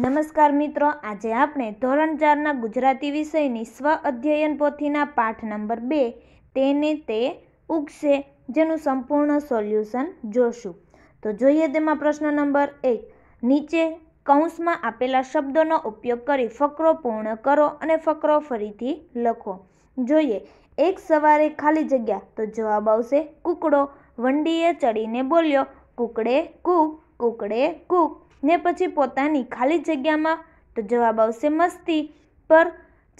નમસ્કાર મિત્રો આજે આપણે ધોરણ ચારના ગુજરાતી વિષયની સ્વ અધ્યયન પોથીના પાઠ નંબર બે તેને તે ઉગશે જેનું સંપૂર્ણ સોલ્યુશન જોશું તો જોઈએ તેમાં પ્રશ્ન નંબર એક નીચે કૌંસમાં આપેલા શબ્દોનો ઉપયોગ કરી ફકરો પૂર્ણ કરો અને ફકરો ફરીથી લખો જોઈએ એક સવારે ખાલી જગ્યા તો જવાબ આવશે કૂકડો વંડીએ ચડીને બોલ્યો કૂકડે કૂક કૂકડે કૂક ને પછી પોતાની ખાલી જગ્યામાં તો જવાબ આવશે મસ્તી પર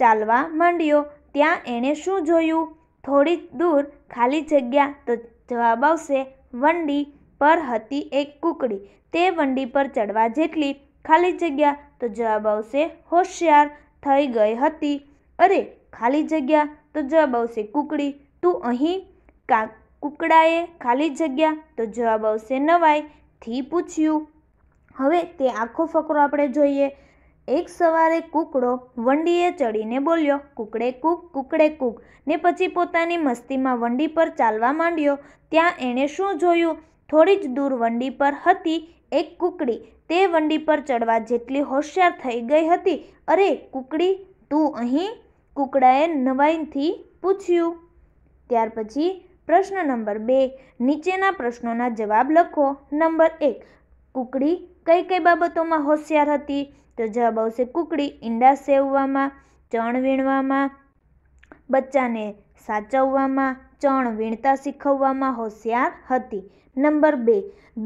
ચાલવા માંડ્યો ત્યાં એણે શું જોયું થોડી દૂર ખાલી જગ્યા તો જવાબ આવશે વંડી પર હતી એક કુકડી તે વંડી પર ચડવા જેટલી ખાલી જગ્યા તો જવાબ આવશે હોશિયાર થઈ ગઈ હતી અરે ખાલી જગ્યા તો જવાબ આવશે કુકડી તું અહીં કા કુકડાએ ખાલી જગ્યા તો જવાબ આવશે નવાઈ થી પૂછ્યું હવે તે આખો ફકરો આપણે જોઈએ એક સવારે કૂકડો વંડીએ ચડીને બોલ્યો કૂકડે કૂક કૂકડે કૂક ને પછી પોતાની મસ્તીમાં વંડી પર ચાલવા માંડ્યો ત્યાં એણે શું જોયું થોડી જ દૂર વંડી પર હતી એક કૂકડી તે વંડી પર ચડવા જેટલી હોશિયાર થઈ ગઈ હતી અરે કૂકડી તું અહીં કૂકડાએ નવાઈથી પૂછ્યું ત્યાર પછી પ્રશ્ન નંબર બે નીચેના પ્રશ્નોના જવાબ લખો નંબર એક કુકડી કઈ કઈ બાબતોમાં હોશિયાર હતી તો જવાબ આવશે કુકડી ઈંડા સેવવામાં ચણ વીણવામાં બચ્ચાને સાચવવામાં ચણ વીણતા શીખવવામાં હોશિયાર હતી નંબર બે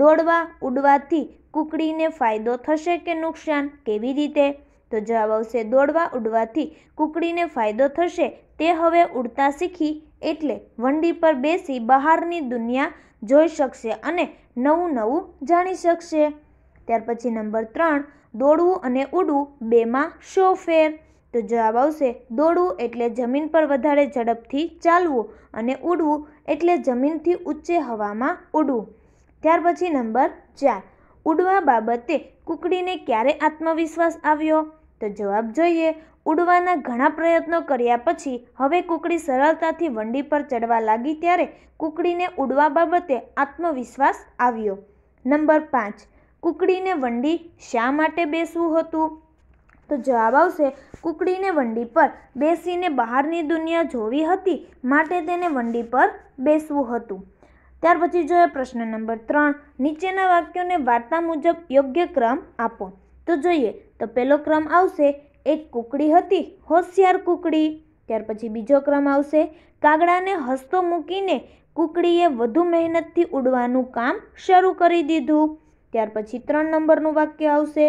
દોડવા ઉડવાથી કુકડીને ફાયદો થશે કે નુકસાન કેવી રીતે તો જવાબ આવશે દોડવા ઉડવાથી કુકડીને ફાયદો થશે તે હવે ઉડતા શીખી એટલે વંડી પર બેસી બહારની દુનિયા જોઈ શકશે અને નવું નવું જાણી શકશે ત્યાર પછી નંબર ત્રણ દોડવું અને ઉડવું બેમાં શો ફેર તો જવાબ આવશે દોડવું એટલે જમીન પર વધારે ઝડપથી ચાલવું અને ઉડવું એટલે જમીનથી ઊંચે હવામાં ઉડવું ત્યાર પછી નંબર ચાર ઉડવા બાબતે કુકડીને ક્યારે આત્મવિશ્વાસ આવ્યો તો જવાબ જોઈએ ઉડવાના ઘણા પ્રયત્નો કર્યા પછી હવે કુકડી સરળતાથી વંડી પર ચડવા લાગી ત્યારે કુકડીને ઉડવા બાબતે આત્મવિશ્વાસ આવ્યો નંબર પાંચ કુકડીને વંડી શા માટે બેસવું હતું તો જવાબ આવશે કુકડીને વંડી પર બેસીને બહારની દુનિયા જોવી હતી માટે તેને વંડી પર બેસવું હતું ત્યાર પછી જોયો પ્રશ્ન નંબર ત્રણ નીચેના વાક્યોને વાર્તા મુજબ યોગ્ય ક્રમ આપો તો જોઈએ તો પહેલો ક્રમ આવશે એક કુકડી હતી હોશિયાર કુકડી ત્યાર પછી બીજો ક્રમ આવશે કાગડાને હસતો મૂકીને કુકડીએ વધુ મહેનતથી ઉડવાનું કામ શરૂ કરી દીધું ત્યાર પછી ત્રણ નંબરનું વાક્ય આવશે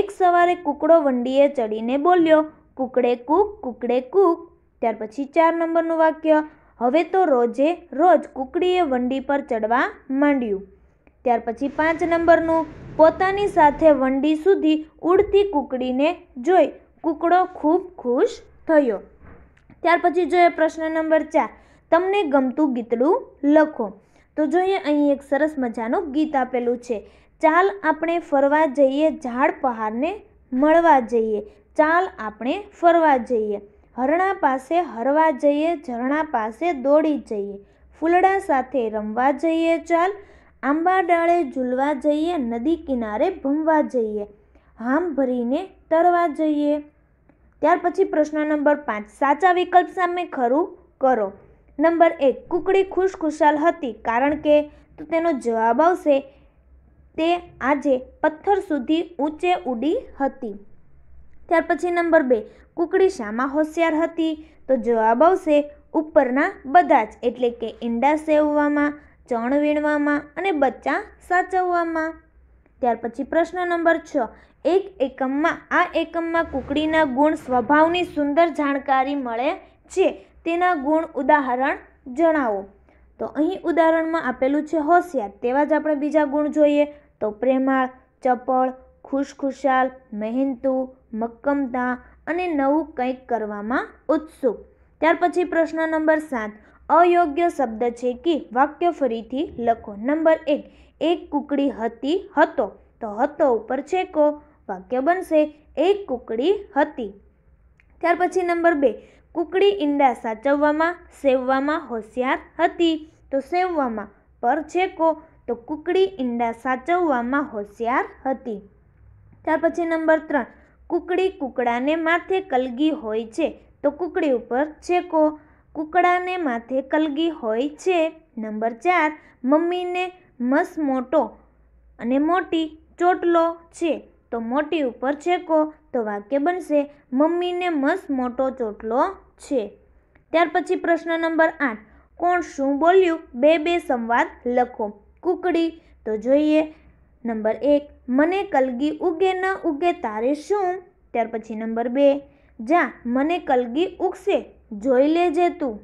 એક સવારે કુકડો વંડીએ ચડીને બોલ્યો કુકડે કૂક કુકડે કૂક ત્યાર પછી ચાર નંબરનું વાક્ય હવે તો રોજે રોજ કુકડીએ વંડી પર ચડવા માંડ્યું ત્યાર પછી પાંચ નંબરનું પોતાની સાથે વંડી સુધી ઉડતી કુકડીને જોઈ કુકડો ખૂબ ખુશ થયો ત્યાર પછી જોઈએ પ્રશ્ન નંબર ચાર તમને ગમતું ગીતડું લખો તો જોઈએ અહીં એક સરસ મજાનું ગીત આપેલું છે ચાલ આપણે ફરવા જઈએ ઝાડ પહાડને મળવા જઈએ ચાલ આપણે ફરવા જઈએ હરણા પાસે હરવા જઈએ ઝરણા પાસે દોડી જઈએ ફૂલડા સાથે રમવા જઈએ ચાલ આંબા ડાળે ઝૂલવા જઈએ નદી કિનારે ભમવા જઈએ હામ ભરીને તરવા જઈએ ત્યાર પછી પ્રશ્ન નંબર પાંચ સાચા વિકલ્પ સામે ખરું કરો નંબર એક કુકડી ખુશખુશાલ હતી કારણ કે તો તેનો જવાબ આવશે તે આજે પથ્થર સુધી ઊંચે ઉડી હતી ત્યાર પછી નંબર બે કુકડી શામાં હોશિયાર હતી તો જવાબ આવશે ઉપરના બધા જ એટલે કે ઈંડા સેવવામાં ચણ વીણવામાં અને બચ્ચા સાચવવામાં ત્યાર પછી પ્રશ્ન નંબર છ એક એકમમાં આ એકમમાં કુકડીના ગુણ સ્વભાવની સુંદર જાણકારી મળે છે તેના ગુણ ઉદાહરણ જણાવો તો અહીં ઉદાહરણમાં આપેલું છે હોશિયાર તેવા જ આપણે બીજા ગુણ જોઈએ તો પ્રેમાળ ચપળ ખુશખુશાલ મહેનતુ મક્કમતા અને નવું કંઈક કરવામાં ઉત્સુક ત્યાર પછી પ્રશ્ન નંબર સાત અયોગ્ય શબ્દ છે કે વાક્ય ફરીથી લખો નંબર એક એક કુકડી હતી હતો તો હતો ઉપર છેકો વાક્ય બનશે એક કુકડી હતી ત્યાર પછી નંબર બે કુકડી ઈંડા સાચવવામાં સેવવામાં હોશિયાર હતી તો સેવવામાં પર છેકો તો કુકડી ઈંડા સાચવવામાં હોશિયાર હતી ત્યાર પછી નંબર ત્રણ કુકડી કુકડાને માથે કલગી હોય છે તો કુકડી ઉપર છેકો કુકડાને માથે કલગી હોય છે નંબર ચાર મમ્મીને મસ મોટો અને મોટી ચોટલો છે તો મોટી ઉપર છેકો તો વાક્ય બનશે મમ્મીને મસ મોટો ચોટલો છે ત્યાર પછી પ્રશ્ન નંબર આઠ કોણ શું બોલ્યું બે બે સંવાદ લખો કુકડી તો જોઈએ નંબર એક મને કલગી ઉગે ન ઉગે તારે શું ત્યાર પછી નંબર બે જા મને કલગી ઉગશે જોઈ લેજે તું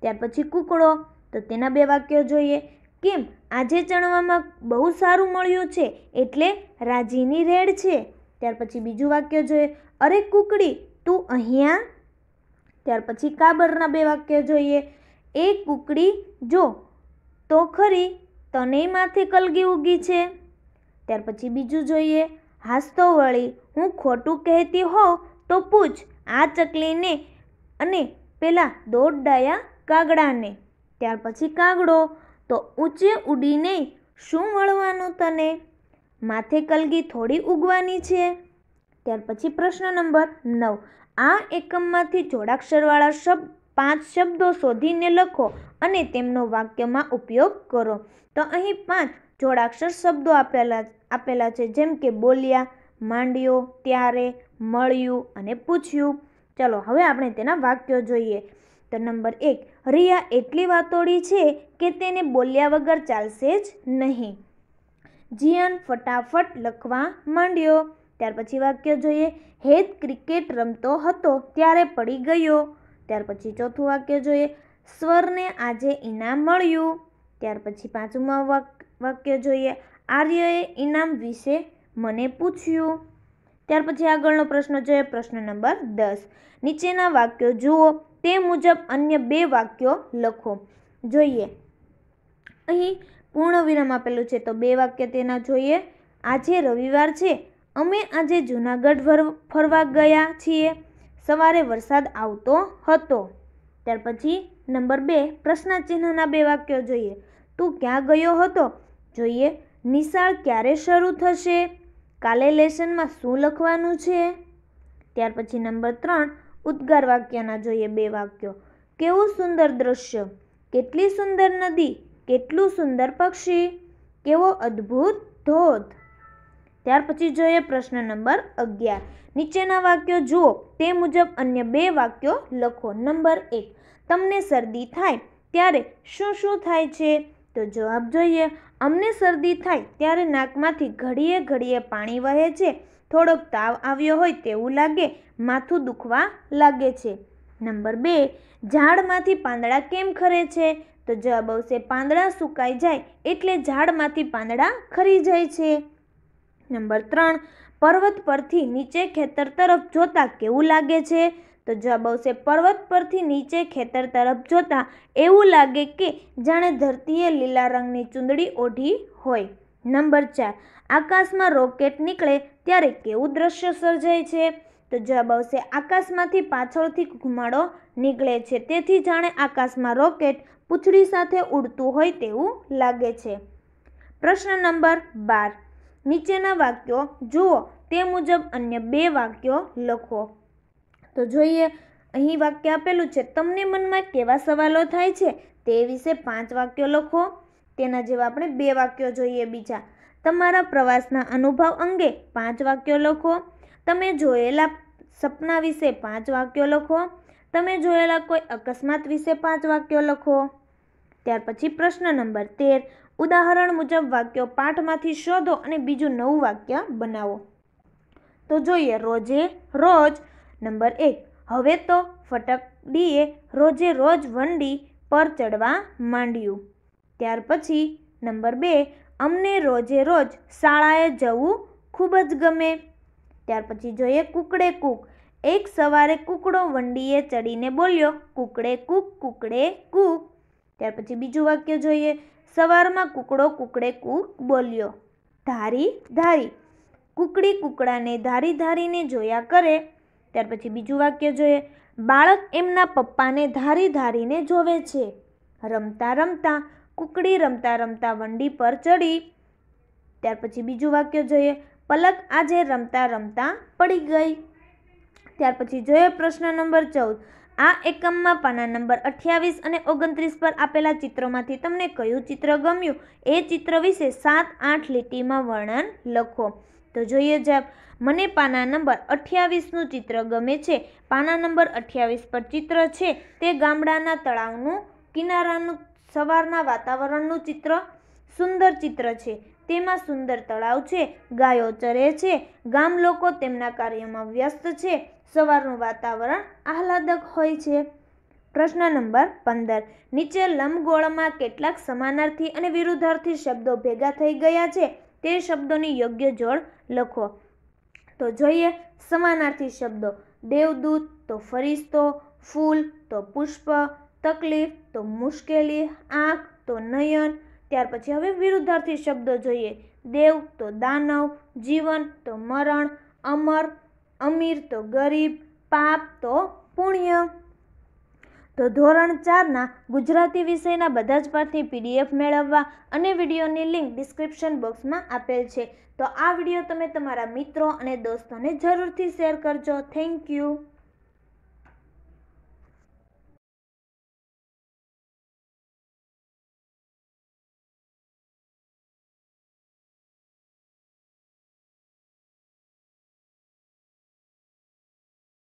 ત્યાર પછી કૂકડો તો તેના બે વાક્યો જોઈએ કેમ આજે ચણવામાં બહુ સારું મળ્યું છે એટલે રાજીની રેડ છે ત્યાર પછી બીજું વાક્ય જોઈએ અરે કુકડી તું અહીંયા ત્યાર પછી કાબરના બે વાક્ય જોઈએ એ કુકડી જો તો ખરી તને માથે કલગી ઉગી છે ત્યાર પછી બીજું જોઈએ હાસતો વળી હું ખોટું કહેતી હોઉં તો પૂછ આ ચકલીને અને પહેલાં દોટ ડાયા કાગડાને ત્યાર પછી કાગડો તો ઊંચે ઉડીને શું મળવાનું તને માથે કલગી થોડી ઉગવાની છે ત્યાર પછી પ્રશ્ન નંબર નવ આ એકમમાંથી જોડાક્ષરવાળા શબ્દ પાંચ શબ્દો શોધીને લખો અને તેમનો વાક્યમાં ઉપયોગ કરો તો અહીં પાંચ જોડાક્ષર શબ્દો આપેલા આપેલા છે જેમ કે બોલ્યા માંડ્યો ત્યારે મળ્યું અને પૂછ્યું ચાલો હવે આપણે તેના વાક્યો જોઈએ તો નંબર એક રિયા એટલી વાતોડી છે કે તેને બોલ્યા વગર ચાલશે જ નહીં જીયન ફટાફટ લખવા માંડ્યો ત્યાર પછી વાક્ય જોઈએ હેત ક્રિકેટ રમતો હતો ત્યારે પડી ગયો ત્યાર પછી ચોથું વાક્ય જોઈએ સ્વરને આજે ઇનામ મળ્યું ત્યાર પછી પાંચમું વાક્ય જોઈએ આર્યએ ઇનામ વિશે મને પૂછ્યું ત્યાર પછી આગળનો પ્રશ્ન છે પ્રશ્ન નંબર દસ નીચેના વાક્યો જુઓ તે મુજબ અન્ય બે વાક્યો લખો જોઈએ અહીં પૂર્ણ વિરામ આપેલું છે તો બે વાક્ય તેના જોઈએ આજે રવિવાર છે અમે આજે જૂનાગઢ ફરવા ગયા છીએ સવારે વરસાદ આવતો હતો ત્યાર પછી નંબર બે પ્રશ્ન બે વાક્યો જોઈએ તું ક્યાં ગયો હતો જોઈએ નિશાળ ક્યારે શરૂ થશે કાલે લેસનમાં શું લખવાનું છે ત્યાર પછી નંબર ત્રણ ઉદ્ગાર વાક્યના જોઈએ બે વાક્યો કેવું સુંદર દ્રશ્ય કેટલી સુંદર નદી કેટલું સુંદર પક્ષી કેવો અદ્ભુત ધોધ ત્યાર પછી જોઈએ પ્રશ્ન નંબર અગિયાર નીચેના વાક્યો જુઓ તે મુજબ અન્ય બે વાક્યો લખો નંબર એક તમને શરદી થાય ત્યારે શું શું થાય છે તો જવાબ જોઈએ અમને શરદી થાય ત્યારે નાકમાંથી ઘડીએ ઘડીએ પાણી વહે છે થોડોક તાવ આવ્યો હોય તેવું લાગે માથું દુખવા લાગે છે નંબર બે ઝાડમાંથી પાંદડા કેમ ખરે છે તો જવાબ આવશે પાંદડા સુકાઈ જાય એટલે ઝાડમાંથી પાંદડા ખરી જાય છે નંબર ત્રણ પર્વત પરથી નીચે ખેતર તરફ જોતાં કેવું લાગે છે તો જવાબ આવશે પર્વત પરથી નીચે ખેતર તરફ જોતા એવું લાગે કે જાણે ધરતીએ લીલા રંગની ચૂંદડી ઓઢી હોય નંબર ચાર આકાશમાં રોકેટ નીકળે ત્યારે કેવું દ્રશ્ય સર્જાય છે તો જવાબ આવશે આકાશમાંથી પાછળથી ઘુમાડો નીકળે છે તેથી જાણે આકાશમાં રોકેટ પૂંછડી સાથે ઉડતું હોય તેવું લાગે છે પ્રશ્ન નંબર બાર નીચેના વાક્યો જુઓ તે મુજબ અન્ય બે વાક્યો લખો તો જોઈએ અહીં વાક્ય આપેલું છે તમને મનમાં કેવા સવાલો થાય છે તે વિશે પાંચ વાક્યો લખો તેના જેવા આપણે બે વાક્યો જોઈએ બીજા તમારા પ્રવાસના અનુભવ અંગે પાંચ વાક્યો લખો તમે જોયેલા સપના વિશે પાંચ વાક્યો લખો તમે જોયેલા કોઈ અકસ્માત વિશે પાંચ વાક્યો લખો ત્યાર પછી પ્રશ્ન નંબર તેર ઉદાહરણ મુજબ વાક્યો પાઠમાંથી શોધો અને બીજું નવું વાક્ય બનાવો તો જોઈએ રોજે રોજ નંબર એક હવે તો ફટકડીએ રોજે રોજ વંડી પર ચડવા માંડ્યું ત્યાર પછી નંબર બે અમને રોજે રોજ શાળાએ જવું ખૂબ જ ગમે ત્યાર પછી જોઈએ કુકડે કૂક એક સવારે કૂકડો વંડીએ ચડીને બોલ્યો કુકડે કૂક કુકડે કૂક ત્યાર પછી બીજું વાક્ય જોઈએ સવારમાં કૂકડો કુકડે કૂક બોલ્યો ધારી ધારી કૂકડી કૂકડાને ધારી ધારીને જોયા કરે ત્યાર પછી બીજું વાક્ય જોઈએ બાળક એમના પપ્પાને ધારી ધારીને જોવે છે રમતા રમતા કુકડી રમતા રમતા વંડી પર ચડી ત્યાર પછી બીજું વાક્ય જોઈએ પલક આજે રમતા રમતા પડી ગઈ ત્યાર પછી જોઈએ પ્રશ્ન નંબર ચૌદ આ એકમમાં પાના નંબર અઠ્યાવીસ અને ઓગણત્રીસ પર આપેલા ચિત્રોમાંથી તમને કયું ચિત્ર ગમ્યું એ ચિત્ર વિશે સાત આઠ લીટીમાં વર્ણન લખો તો જોઈએ જવાબ મને પાના નંબર અઠ્યાવીસનું ચિત્ર ગમે છે પાના નંબર અઠ્યાવીસ પર ચિત્ર છે તે ગામડાના તળાવનું કિનારાનું સવારના વાતાવરણનું ચિત્ર સુંદર ચિત્ર છે તેમાં સુંદર તળાવ છે ગાયો ચરે છે ગામ લોકો તેમના કાર્યમાં વ્યસ્ત છે સવારનું વાતાવરણ આહલાદક હોય છે પ્રશ્ન નંબર પંદર નીચે લંબગોળમાં કેટલાક સમાનાર્થી અને વિરુદ્ધાર્થી શબ્દો ભેગા થઈ ગયા છે તે શબ્દોની યોગ્ય જોડ લખો તો જોઈએ સમાનાર્થી શબ્દો દેવદૂત તો ફરિશ્તો ફૂલ તો પુષ્પ તકલીફ તો મુશ્કેલી આંખ તો નયન ત્યાર પછી હવે વિરુદ્ધાર્થી શબ્દો જોઈએ દેવ તો દાનવ જીવન તો મરણ અમર અમીર તો ગરીબ પાપ તો પુણ્ય તો ધોરણ ચારના ગુજરાતી વિષયના બધા જ પરથી પીડીએફ મેળવવા અને વિડીયોની લિંક ડિસ્ક્રિપ્શન બોક્સમાં આપેલ છે તો આ વિડીયો તમે તમારા મિત્રો અને દોસ્તોને જરૂરથી શેર કરજો થેન્ક યુ